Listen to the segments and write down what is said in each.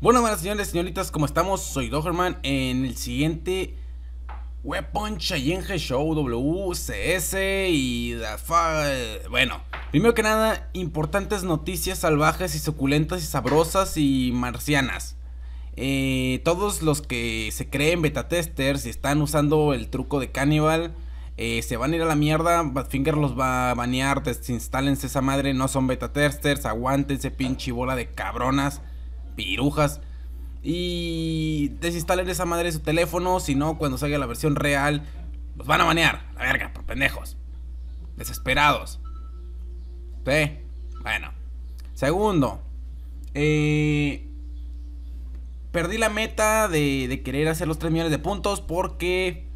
Bueno, buenas señores, señoritas, ¿cómo estamos? Soy Doherman en el siguiente Weapon Challenge Show WCS y... Bueno, primero que nada, importantes noticias salvajes y suculentas y sabrosas y marcianas. Eh, todos los que se creen beta testers y están usando el truco de Cannibal... Eh, se van a ir a la mierda, Badfinger los va a banear, desinstálense esa madre, no son beta testers, aguántense pinche bola de cabronas pirujas. Y desinstalen esa madre de su teléfono. Si no, cuando salga la versión real, los van a banear. La verga, por pendejos. Desesperados. Sí, bueno. Segundo, eh, perdí la meta de, de, querer hacer los 3 millones de puntos porque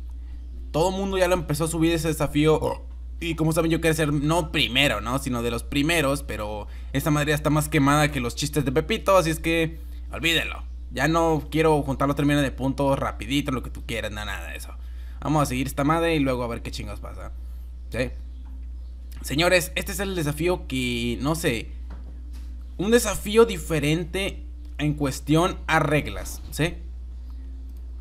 todo el mundo ya lo empezó a subir ese desafío y como saben, yo quiero ser no primero, ¿no? Sino de los primeros, pero esta madre ya está más quemada que los chistes de Pepito, así es que olvídenlo Ya no quiero juntarlo los términos de puntos rapidito, lo que tú quieras, nada, nada de eso. Vamos a seguir esta madre y luego a ver qué chingos pasa. ¿Sí? Señores, este es el desafío que, no sé, un desafío diferente en cuestión a reglas, ¿sí?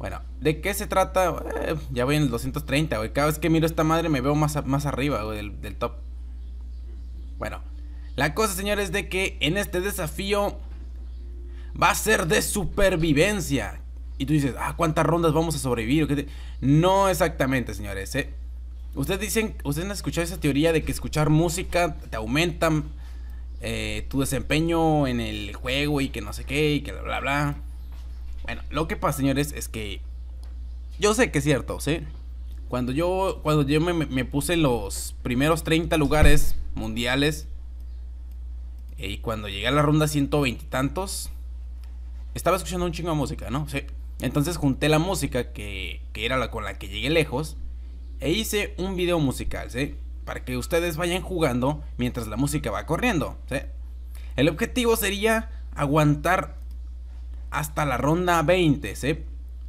Bueno, ¿de qué se trata? Eh, ya voy en el 230, güey. Cada vez que miro esta madre me veo más, más arriba, güey, del, top. Bueno, la cosa, señores, es de que en este desafío va a ser de supervivencia. Y tú dices, ah, ¿cuántas rondas vamos a sobrevivir? no exactamente, señores, ¿eh? Ustedes dicen, ustedes han escuchado esa teoría de que escuchar música te aumenta eh, tu desempeño en el juego y que no sé qué y que bla, bla, bla. Bueno, lo que pasa, señores, es que yo sé que es cierto, ¿sí? Cuando yo, cuando yo me, puse en los primeros 30 lugares mundiales eh, y cuando llegué a la ronda 120 tantos, estaba escuchando un chingo de música, ¿no? Sí. Entonces junté la música que, que era la con la que llegué lejos e hice un video musical, ¿sí? Para que ustedes vayan jugando mientras la música va corriendo, ¿sí? El objetivo sería aguantar hasta la ronda 20, ¿sí?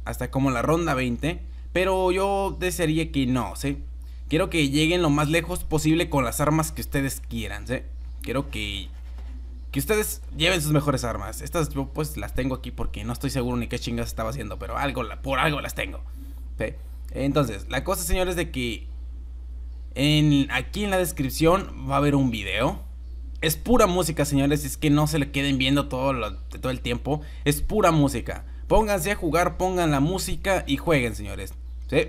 Hasta como la ronda 20. Pero yo desearía que no, ¿sí? Quiero que lleguen lo más lejos posible con las armas que ustedes quieran, ¿sí? Quiero que, que ustedes lleven sus mejores armas. Estas pues las tengo aquí porque no estoy seguro ni qué chingas estaba haciendo, pero algo, por algo las tengo. ¿sí? Entonces, la cosa señores de que en, aquí en la descripción va a haber un video es pura música, señores, es que no se le queden viendo todo, el tiempo. Es pura música. Pónganse a jugar, pongan la música y jueguen, señores. ¿Sí?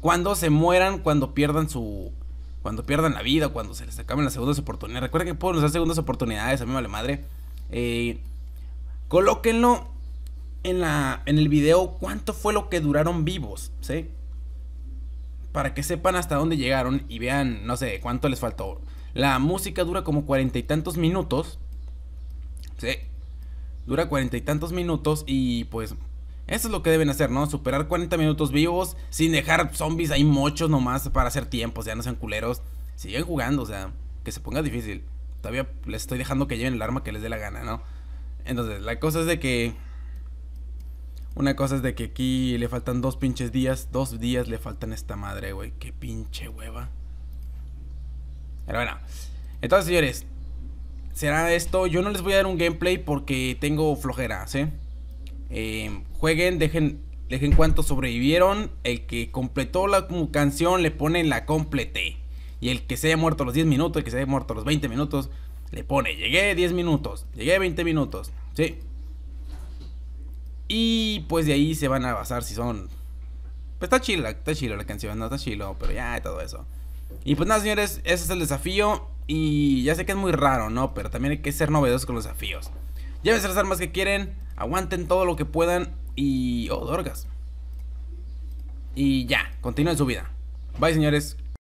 Cuando se mueran, cuando pierdan su... Cuando pierdan la vida, cuando se les acaben las segundas oportunidades. Recuerden que pueden usar segundas oportunidades, a mí me vale madre. Eh, colóquenlo en, la, en el video cuánto fue lo que duraron vivos, ¿sí? Para que sepan hasta dónde llegaron y vean, no sé, cuánto les faltó. La música dura como cuarenta y tantos minutos. Sí. Dura cuarenta y tantos minutos y pues eso es lo que deben hacer, ¿no? Superar 40 minutos vivos sin dejar zombies ahí mochos nomás para hacer tiempo, o sea, no sean culeros. Siguen jugando, o sea, que se ponga difícil. Todavía les estoy dejando que lleven el arma que les dé la gana, ¿no? Entonces, la cosa es de que... Una cosa es de que aquí le faltan dos pinches días, dos días le faltan esta madre, güey. Qué pinche hueva. Pero bueno. Entonces, señores, será esto. Yo no les voy a dar un gameplay porque tengo flojera, ¿sí? Em, jueguen, dejen, dejen cuánto sobrevivieron. El que completó la canción le ponen la complete. Y el que se haya muerto los 10 minutos, el que se haya muerto los 20 minutos, le pone, llegué 10 minutos, llegué 20 minutos, ¿sí? Y pues de ahí se van a basar si son... Pues está chila, está chilo la canción, no está chilo, pero ya todo eso. Y pues nada, señores, ese es el desafío. Y ya sé que es muy raro, ¿no? Pero también hay que ser novedosos con los desafíos. Llévense las armas que quieren, aguanten todo lo que puedan y... Oh, dorgas. Y ya, continúen su vida. Bye, señores.